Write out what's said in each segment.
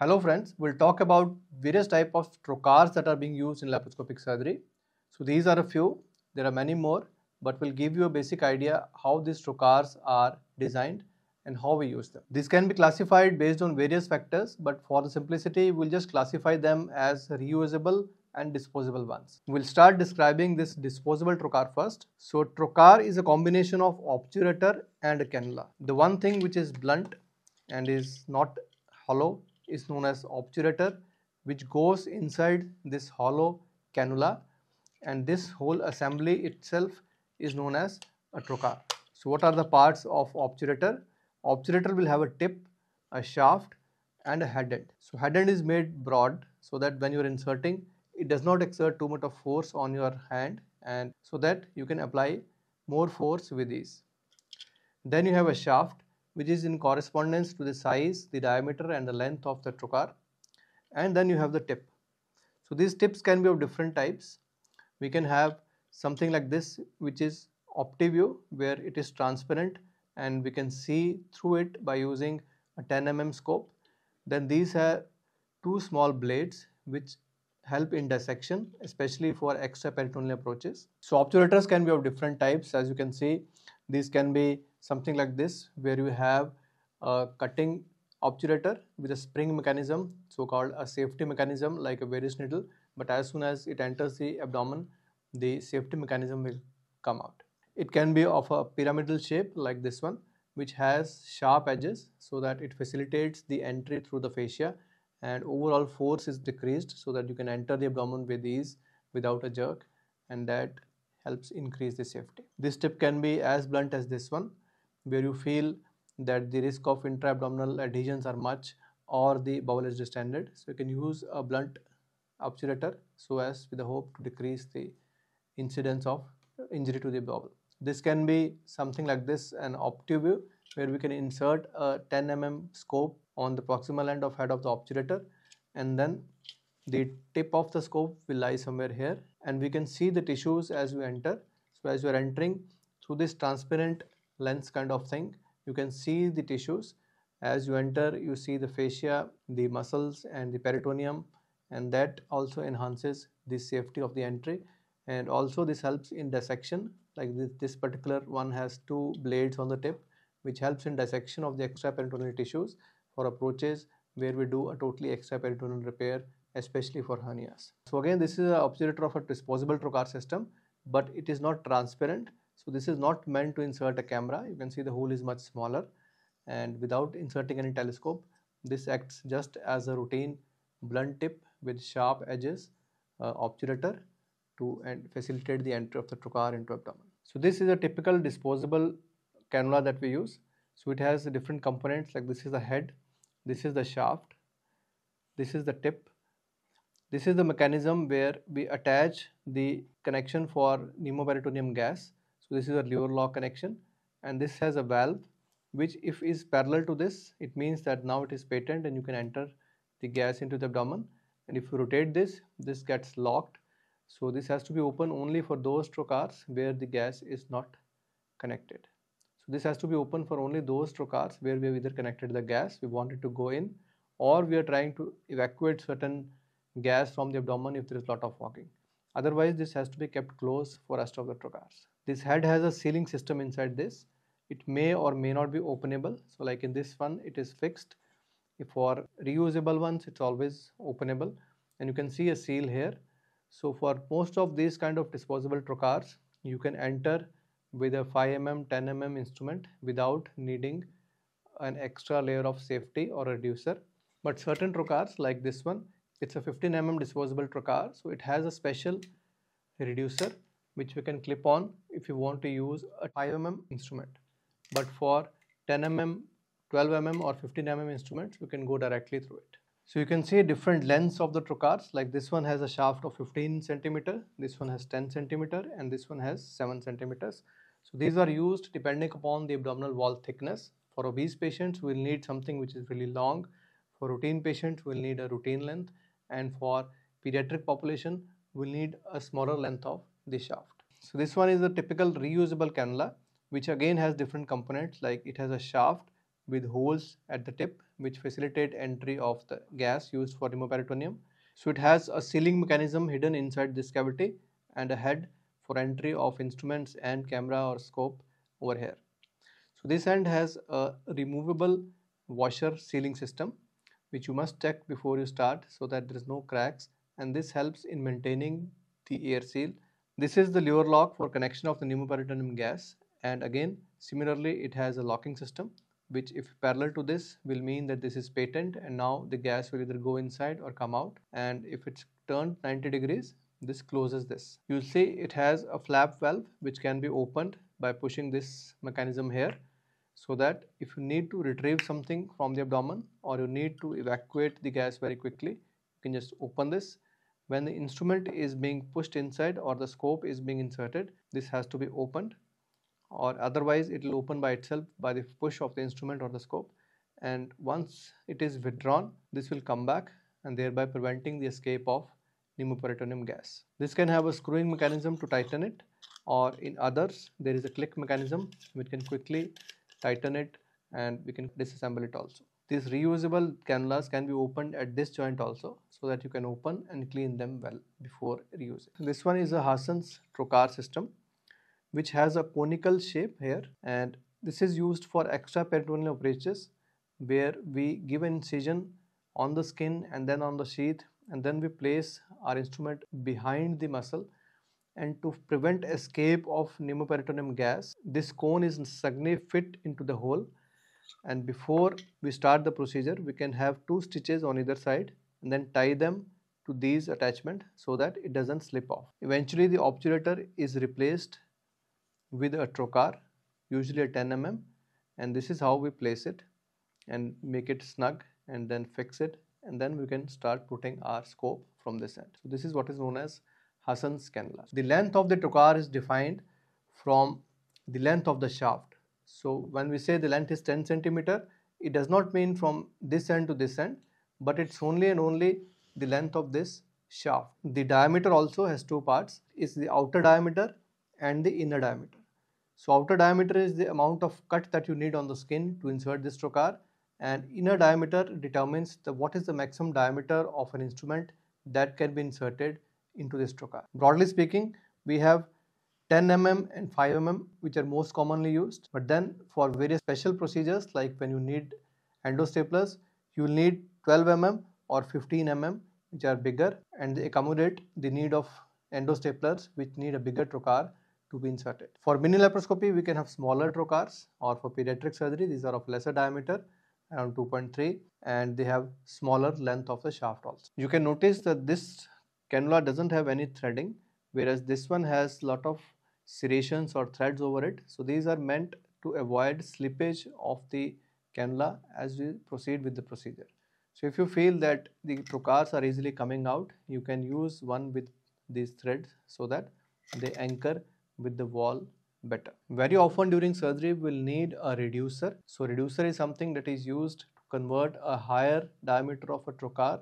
Hello friends, we'll talk about various type of trocars that are being used in laparoscopic surgery. So these are a few, there are many more, but we'll give you a basic idea how these trocars are designed and how we use them. This can be classified based on various factors, but for the simplicity, we'll just classify them as reusable and disposable ones. We'll start describing this disposable trocar first. So trocar is a combination of obturator and cannula. The one thing which is blunt and is not hollow is known as obturator which goes inside this hollow cannula and this whole assembly itself is known as a trocar. So what are the parts of obturator? Obturator will have a tip, a shaft and a head end. So head end is made broad so that when you are inserting it does not exert too much of force on your hand and so that you can apply more force with these. Then you have a shaft which is in correspondence to the size, the diameter and the length of the trocar and then you have the tip. So these tips can be of different types. We can have something like this which is OptiView where it is transparent and we can see through it by using a 10 mm scope. Then these are two small blades which help in dissection especially for extraperitoneal approaches. So obturators can be of different types as you can see these can be something like this where you have a cutting obturator with a spring mechanism so called a safety mechanism like a various needle but as soon as it enters the abdomen the safety mechanism will come out. It can be of a pyramidal shape like this one which has sharp edges so that it facilitates the entry through the fascia and overall force is decreased so that you can enter the abdomen with ease without a jerk and that helps increase the safety. This tip can be as blunt as this one where you feel that the risk of intra-abdominal adhesions are much or the bowel is distended. So you can use a blunt obturator so as with the hope to decrease the incidence of injury to the bowel. This can be something like this an obtuview where we can insert a 10 mm scope on the proximal end of head of the obturator and then the tip of the scope will lie somewhere here and we can see the tissues as we enter. So as you are entering through this transparent lens kind of thing, you can see the tissues. As you enter, you see the fascia, the muscles and the peritoneum and that also enhances the safety of the entry and also this helps in dissection like this, this particular one has two blades on the tip which helps in dissection of the extra peritoneal tissues for approaches where we do a totally extra peritoneal repair especially for hernias. So again, this is an obturator of a disposable trocar system, but it is not transparent. So this is not meant to insert a camera. You can see the hole is much smaller and without inserting any telescope, this acts just as a routine blunt tip with sharp edges uh, obturator to and facilitate the entry of the trocar into abdomen. So this is a typical disposable cannula that we use. So it has different components like this is the head, this is the shaft, this is the tip this is the mechanism where we attach the connection for pneumoperitoneum gas. So this is a Lever lock connection and this has a valve which if is parallel to this it means that now it is patent and you can enter the gas into the abdomen and if you rotate this this gets locked so this has to be open only for those trocars where the gas is not connected so this has to be open for only those trocars where we have either connected the gas we want it to go in or we are trying to evacuate certain gas from the abdomen if there is a lot of walking. Otherwise, this has to be kept closed for rest of the trocars. This head has a sealing system inside this. It may or may not be openable. So like in this one, it is fixed. If for reusable ones, it's always openable. And you can see a seal here. So for most of these kind of disposable trocars, you can enter with a 5 mm, 10 mm instrument without needing an extra layer of safety or reducer. But certain trocars like this one, it's a 15 mm disposable trocar so it has a special reducer which we can clip on if you want to use a 5 mm instrument but for 10 mm 12 mm or 15 mm instruments you can go directly through it so you can see different lengths of the trocars like this one has a shaft of 15 centimeter this one has 10 centimeter and this one has 7 centimeters so these are used depending upon the abdominal wall thickness for obese patients we'll need something which is really long for routine patients, we'll need a routine length and for pediatric population we'll need a smaller length of the shaft. So this one is a typical reusable cannula which again has different components like it has a shaft with holes at the tip which facilitate entry of the gas used for hemoperitoneum. So it has a sealing mechanism hidden inside this cavity and a head for entry of instruments and camera or scope over here. So this end has a removable washer sealing system which you must check before you start so that there is no cracks and this helps in maintaining the air seal. This is the lure lock for connection of the pneumoperitoneum gas and again similarly it has a locking system which if parallel to this will mean that this is patent and now the gas will either go inside or come out and if it's turned 90 degrees this closes this. You'll see it has a flap valve which can be opened by pushing this mechanism here so that if you need to retrieve something from the abdomen or you need to evacuate the gas very quickly you can just open this when the instrument is being pushed inside or the scope is being inserted this has to be opened or otherwise it will open by itself by the push of the instrument or the scope and once it is withdrawn this will come back and thereby preventing the escape of pneumoperitoneum gas. This can have a screwing mechanism to tighten it or in others there is a click mechanism which can quickly tighten it and we can disassemble it also. These reusable cannulas can be opened at this joint also so that you can open and clean them well before reusing. This one is a Hassan's trocar system which has a conical shape here and this is used for extra peritoneal approaches, where we give an incision on the skin and then on the sheath and then we place our instrument behind the muscle and to prevent escape of pneumoperitoneum gas, this cone is snugly fit into the hole and before we start the procedure, we can have two stitches on either side and then tie them to these attachment so that it doesn't slip off. Eventually the obturator is replaced with a trocar, usually a 10 mm and this is how we place it and make it snug and then fix it and then we can start putting our scope from this end. So this is what is known as Hassan Scanlan. The length of the trocar is defined from the length of the shaft. So when we say the length is 10 centimeter, it does not mean from this end to this end, but it's only and only the length of this shaft. The diameter also has two parts, is the outer diameter and the inner diameter. So outer diameter is the amount of cut that you need on the skin to insert this trocar and inner diameter determines the, what is the maximum diameter of an instrument that can be inserted into this trocar. Broadly speaking, we have 10 mm and 5 mm which are most commonly used but then for various special procedures like when you need endostaplers you will need 12 mm or 15 mm which are bigger and they accommodate the need of endostaplers which need a bigger trocar to be inserted. For mini laparoscopy we can have smaller trocars or for pediatric surgery these are of lesser diameter around 2.3 and they have smaller length of the shaft also. You can notice that this cannula doesn't have any threading whereas this one has lot of serrations or threads over it so these are meant to avoid slippage of the cannula as we proceed with the procedure so if you feel that the trocars are easily coming out you can use one with these threads so that they anchor with the wall better very often during surgery we'll need a reducer so reducer is something that is used to convert a higher diameter of a trocar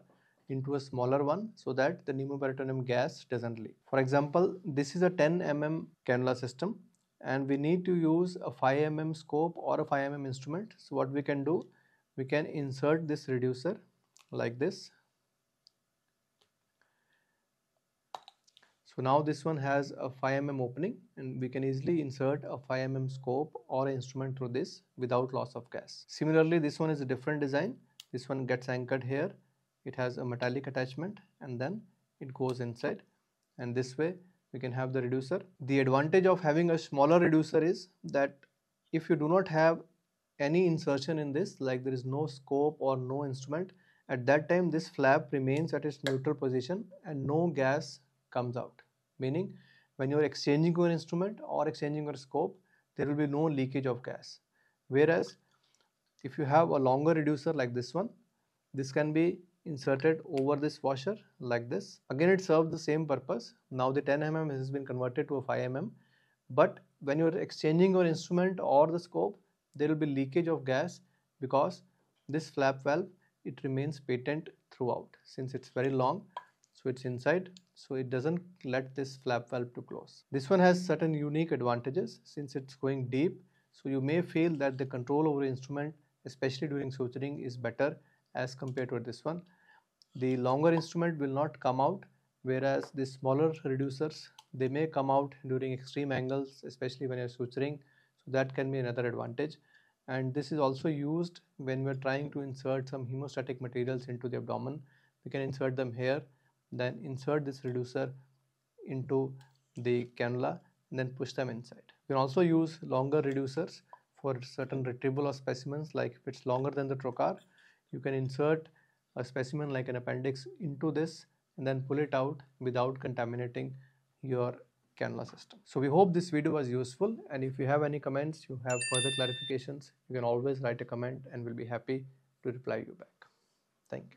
into a smaller one so that the pneumoperitoneum gas doesn't leak. For example, this is a 10 mm cannula system and we need to use a 5 mm scope or a 5 mm instrument. So what we can do, we can insert this reducer like this. So now this one has a 5 mm opening and we can easily insert a 5 mm scope or instrument through this without loss of gas. Similarly, this one is a different design. This one gets anchored here it has a metallic attachment and then it goes inside and this way we can have the reducer. The advantage of having a smaller reducer is that if you do not have any insertion in this like there is no scope or no instrument at that time this flap remains at its neutral position and no gas comes out meaning when you are exchanging your instrument or exchanging your scope there will be no leakage of gas whereas if you have a longer reducer like this one this can be inserted over this washer like this. Again it served the same purpose. Now the 10 mm has been converted to a 5 mm but when you are exchanging your instrument or the scope there will be leakage of gas because this flap valve it remains patent throughout since it's very long so it's inside so it doesn't let this flap valve to close. This one has certain unique advantages since it's going deep so you may feel that the control over instrument especially during suturing is better as compared to this one the longer instrument will not come out whereas the smaller reducers they may come out during extreme angles especially when you're suturing so that can be another advantage and this is also used when we're trying to insert some hemostatic materials into the abdomen we can insert them here then insert this reducer into the cannula and then push them inside we can also use longer reducers for certain retrieval of specimens like if it's longer than the trocar you can insert a specimen like an appendix into this and then pull it out without contaminating your cannula system. So we hope this video was useful and if you have any comments, you have further clarifications, you can always write a comment and we'll be happy to reply you back. Thank you.